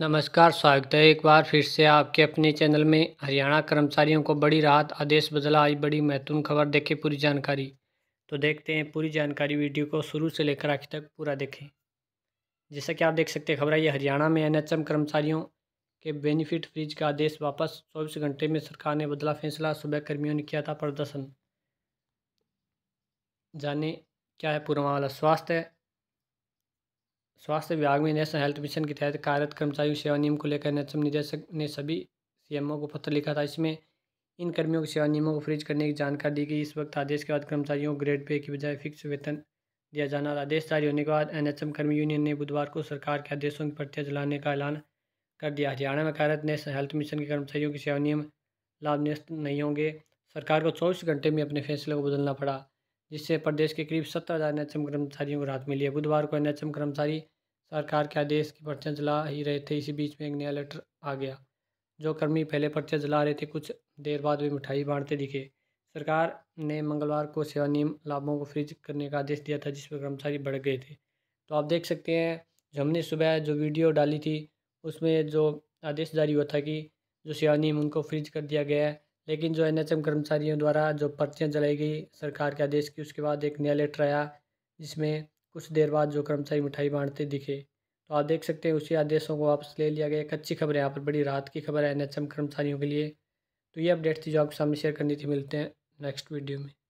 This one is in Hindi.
नमस्कार स्वागत है एक बार फिर से आपके अपने चैनल में हरियाणा कर्मचारियों को बड़ी राहत आदेश बदला आज बड़ी महत्वपूर्ण खबर देखें पूरी जानकारी तो देखते हैं पूरी जानकारी वीडियो को शुरू से लेकर आखिर तक पूरा देखें जैसा कि आप देख सकते हैं खबर है ये हरियाणा में एनएचएम कर्मचारियों के बेनिफिट फ्रीज का आदेश वापस चौबीस घंटे में सरकार ने बदला फैसला सुबह कर्मियों ने किया था प्रदर्शन जाने क्या है पूरा मामला स्वास्थ्य स्वास्थ्य विभाग में नेशनल हेल्थ मिशन के तहत कार्यरत कर्मचारियों सेवा नियम को लेकर नचम निदेशक ने सभी सीएमओ को पत्र लिखा था इसमें इन कर्मियों की सेवा नियमों को फ्रीज करने की जानकारी दी गई इस वक्त आदेश के बाद कर्मचारियों को ग्रेड पे की बजाय फिक्स वेतन दिया जाना और आदेश जारी होने के बाद एनएचएम कर्मी यूनियन ने बुधवार को सरकार के आदेशों की प्रत्यय जलाने का ऐलान कर दिया हरियाणा में कार्यरत नेशनल हेल्थ मिशन के कर्मचारियों की सेवा नियम लाभ नहीं होंगे सरकार को चौबीस घंटे में अपने फैसले को बदलना पड़ा जिससे प्रदेश के करीब सत्तर हज़ार एन कर्मचारियों को राहत मिली है बुधवार को एन कर्मचारी सरकार के आदेश की पर्चियाँ जला ही रहे थे इसी बीच में एक नया लेटर आ गया जो कर्मी पहले पर्चे जला रहे थे कुछ देर बाद वे मिठाई बांटते दिखे सरकार ने मंगलवार को सेवा नियम लाभों को फ्रीज करने का आदेश दिया था जिस पर कर्मचारी बढ़ गए थे तो आप देख सकते हैं जो हमने सुबह जो वीडियो डाली थी उसमें जो आदेश जारी हुआ था कि जो सेवा नियम उनको फ्रीज कर दिया गया है लेकिन जो एन कर्मचारियों द्वारा जो पर्चियाँ जलाई गई सरकार के आदेश की उसके बाद एक नया लेटर आया जिसमें कुछ देर बाद जो कर्मचारी मिठाई बांटते दिखे तो आप देख सकते हैं उसी आदेशों को वापस ले लिया गया एक अच्छी खबर है यहाँ पर बड़ी राहत की खबर है एन कर्मचारियों के लिए तो ये अपडेट थी जो आपके सामने शेयर करनी थी मिलते हैं नेक्स्ट वीडियो में